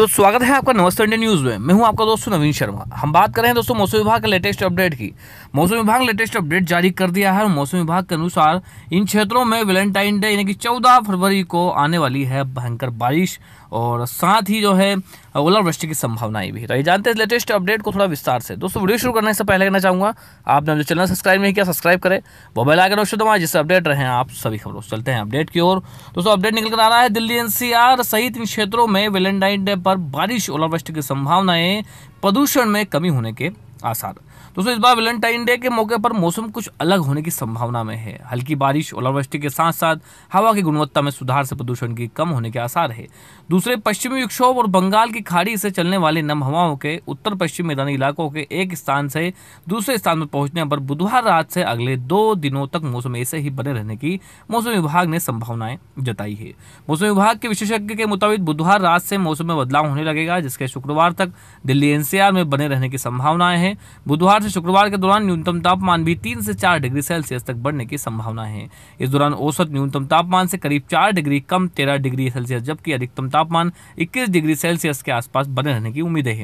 तो स्वागत है आपका नमस्ते इंडिया न्यूज़ में मैं हूं आपका दोस्त नवीन शर्मा हम बात कर रहे हैं दोस्तों मौसम विभाग के लेटेस्ट अपडेट की मौसम विभाग ने लेटेस्ट अपडेट जारी कर दिया है मौसम विभाग के अनुसार इन क्षेत्रों में वैलेंटाइन डे यानी कि 14 फरवरी को आने वाली है भयंकर बारिश और साथ ही जो है ओलावृष्टि की संभावनाएं भी तो ये जानते हैं लेटेस्ट अपडेट को थोड़ा विस्तार से दोस्तों वीडियो शुरू करने से पहले कहना चाहूँगा आपने जो चैनल सब्सक्राइब नहीं किया सब्सक्राइब करें मोबाइल आकर रोशन दबाएँ जिससे अपडेट रहे आप सभी खबरों से चलते हैं अपडेट की ओर दोस्तों अपडेट निकल कर आ रहा है दिल्ली एनसीआर सहित इन क्षेत्रों में वेलेंटाइन डे पर बारिश ओलावृष्टि की संभावनाएं प्रदूषण में कमी होने के आसार दोस्तों इस बार वैलेंटाइन डे के मौके पर मौसम कुछ अलग होने की संभावना में है हल्की बारिश ओलावृष्टि के साथ साथ हवा की गुणवत्ता में सुधार से प्रदूषण की कम होने के आसार है दूसरे पश्चिमी विक्षोभ और बंगाल की खाड़ी से चलने वाले नम हवाओं के उत्तर पश्चिम मैदानी इलाकों के एक स्थान से दूसरे स्थान पर पहुंचने पर बुधवार रात से अगले दो दिनों तक मौसम ऐसे ही बने रहने की मौसम विभाग ने संभावनाएं जताई है मौसम विभाग के विशेषज्ञ के मुताबिक बुधवार रात से मौसम में बदलाव होने लगेगा जिसके शुक्रवार तक दिल्ली एनसीआर में बने रहने की संभावनाएं हैं बुधवार से शुक्रवार के दौरान न्यूनतम तापमान भी तीन से चार डिग्री सेल्सियस तक बढ़ने की संभावना है इस दौरान औसत न्यूनतम तापमान से करीब चार डिग्री कम तेरह डिग्री सेल्सियस जबकि अधिकतम तापमान इक्कीस डिग्री सेल्सियस के आसपास बने रहने की उम्मीद है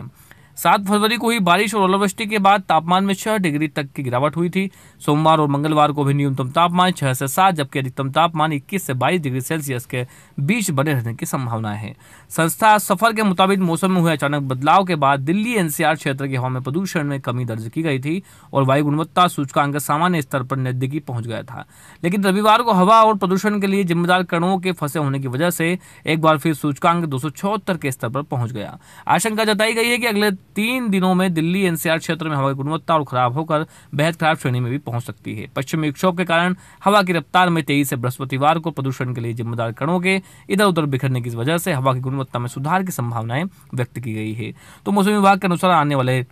सात फरवरी को ही बारिश और ओलावृष्टि के बाद तापमान में छह डिग्री तक की गिरावट हुई थी सोमवार और मंगलवार को भी न्यूनतम तापमान छह से सात जबकि अधिकतम तापमान इक्कीस से बाईस डिग्री सेल्सियस के बीच बने रहने की संभावना है संस्था सफर के मुताबिक मौसम में हुए अचानक बदलाव के बाद दिल्ली एनसीआर क्षेत्र की हवा में प्रदूषण में कमी दर्ज की गई थी और वायु गुणवत्ता सूचकांक सामान्य स्तर पर नजदीकी पहुंच गया था लेकिन रविवार को हवा और प्रदूषण के लिए जिम्मेदार कणों के फंसे होने की वजह से एक बार फिर सूचकांक दो के स्तर पर पहुंच गया आशंका जताई गई है कि अगले तीन दिनों में दिल्ली एनसीआर क्षेत्र में हवा की गुणवत्ता और खराब होकर बेहद खराब श्रेणी में भी पहुंच सकती है पश्चिमी विक्षोभ के कारण हवा की रफ्तार में तेजी से बृहस्पतिवार को प्रदूषण के लिए जिम्मेदार कणों के इधर उधर बिखरने की वजह से हवा की गुणवत्ता में सुधार की संभावनाएं व्यक्त की गई है तो मौसम विभाग के अनुसार आने वाले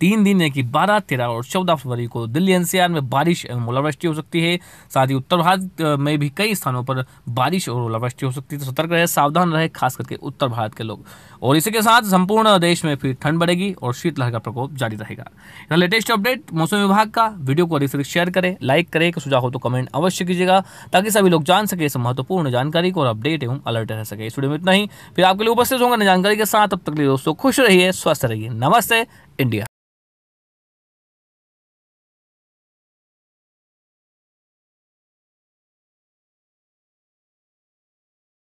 तीन दिन यानी कि 12, 13 और 14 फरवरी को दिल्ली एनसीआर में बारिश एवं ओलावृष्टि हो सकती है साथ ही उत्तर भारत में भी कई स्थानों पर बारिश और ओलावृष्टि हो सकती है तो सतर्क रहे सावधान रहे खास करके उत्तर भारत के लोग और इसी के साथ संपूर्ण देश में फिर ठंड बढ़ेगी और शीतलहर का प्रकोप जारी रहेगा लेटेस्ट अपडेट मौसम विभाग का वीडियो को अधिक से अधिक शेयर करें लाइक करें सुझाव हो तो कमेंट अवश्य कीजिएगा ताकि सभी लोग जान सके इस महत्वपूर्ण जानकारी को और अपडेट एवं अलर्ट रह सके इस वीडियो में इतना ही फिर आपके लिए उपस्थित होंगे जानकारी के साथ अब तक लिए दोस्तों खुश रहिए स्वस्थ रहिए नमस्ते इंडिया